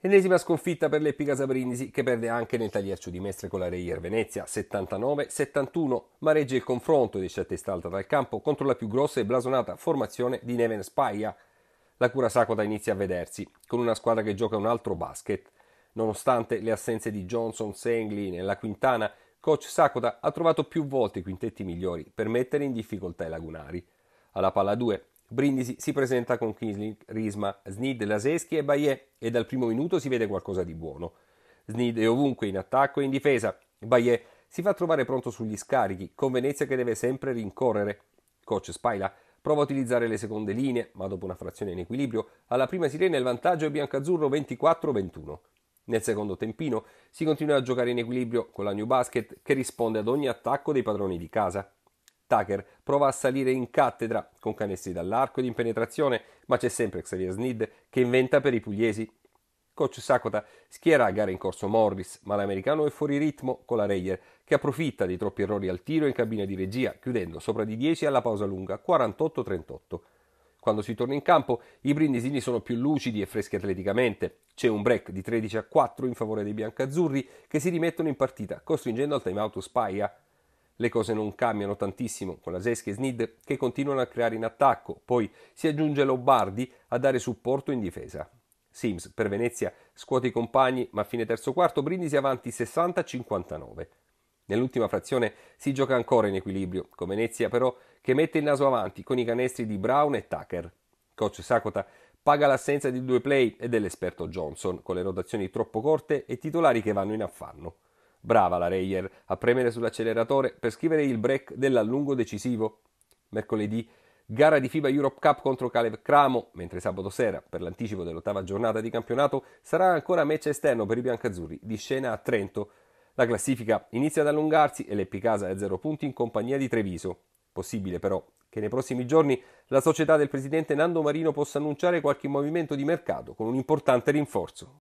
Ennesima sconfitta per l'Eppi Casabrinisi che perde anche nel tagliercio di Mestre con la Reier Venezia 79-71, ma regge il confronto di scelta estalta dal campo contro la più grossa e blasonata formazione di Neven Spaia. La cura sacota inizia a vedersi, con una squadra che gioca un altro basket. Nonostante le assenze di Johnson, Sengli e la Quintana, coach Sakoda ha trovato più volte i quintetti migliori per mettere in difficoltà i lagunari. Alla palla 2 Brindisi si presenta con Kisling, Risma, Snid, Laseschi e Bayer e dal primo minuto si vede qualcosa di buono. Snid è ovunque in attacco e in difesa. Bayer si fa trovare pronto sugli scarichi, con Venezia che deve sempre rincorrere. Coach Spaila prova a utilizzare le seconde linee, ma dopo una frazione in equilibrio, alla prima sirena il vantaggio è biancazzurro 24-21. Nel secondo tempino si continua a giocare in equilibrio con la New Basket che risponde ad ogni attacco dei padroni di casa. Tucker prova a salire in cattedra con canestri dall'arco ed in penetrazione, ma c'è sempre Xavier Snid che inventa per i pugliesi. Coach Sakota schiera a gara in corso Morris, ma l'americano è fuori ritmo con la Reyer, che approfitta dei troppi errori al tiro in cabina di regia, chiudendo sopra di 10 alla pausa lunga, 48-38. Quando si torna in campo, i brindisini sono più lucidi e freschi atleticamente. C'è un break di 13 4 in favore dei biancazzurri che si rimettono in partita, costringendo al timeout Spaia. Le cose non cambiano tantissimo con la Zeschi e Snid che continuano a creare in attacco, poi si aggiunge Lombardi a dare supporto in difesa. Sims per Venezia scuote i compagni, ma a fine terzo quarto Brindisi avanti 60-59. Nell'ultima frazione si gioca ancora in equilibrio, con Venezia però che mette il naso avanti con i canestri di Brown e Tucker. Coach Sakota paga l'assenza di due play e dell'esperto Johnson, con le rotazioni troppo corte e titolari che vanno in affanno. Brava la Reyer a premere sull'acceleratore per scrivere il break dell'allungo decisivo. Mercoledì gara di FIBA Europe Cup contro Caleb Cramo, mentre sabato sera, per l'anticipo dell'ottava giornata di campionato, sarà ancora match esterno per i biancazzurri di scena a Trento. La classifica inizia ad allungarsi e l'Eppicasa è a zero punti in compagnia di Treviso. Possibile però che nei prossimi giorni la società del presidente Nando Marino possa annunciare qualche movimento di mercato con un importante rinforzo.